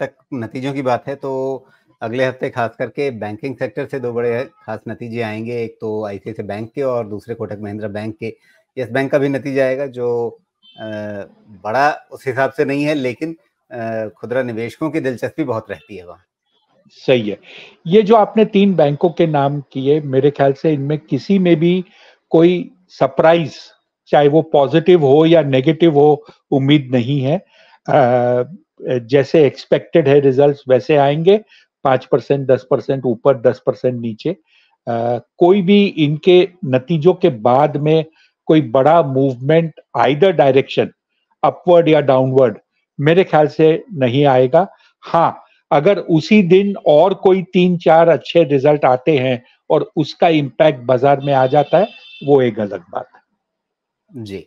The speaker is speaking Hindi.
तक नतीजों की बात है तो अगले हफ्ते खास करके बैंकिंग सेक्टर से दो बड़े खास नतीजे आएंगे एक तो आई बैंक के और दूसरे कोटक महिंद्रा बैंक के यस बैंक का भी नतीजा आएगा जो बड़ा उस हिसाब से नहीं है लेकिन खुदरा निवेशकों की दिलचस्पी बहुत रहती है वहाँ सही है ये जो आपने तीन बैंकों के नाम किए मेरे ख्याल से इनमें किसी में भी कोई सरप्राइज चाहे वो पॉजिटिव हो या नेगेटिव हो उम्मीद नहीं है जैसे एक्सपेक्टेड है रिजल्ट्स वैसे आएंगे पांच परसेंट दस परसेंट ऊपर दस परसेंट नीचे आ, कोई भी इनके नतीजों के बाद में कोई बड़ा मूवमेंट आइदर डायरेक्शन अपवर्ड या डाउनवर्ड मेरे ख्याल से नहीं आएगा हाँ अगर उसी दिन और कोई तीन चार अच्छे रिजल्ट आते हैं और उसका इम्पैक्ट बाजार में आ जाता है वो एक अलग बात है जी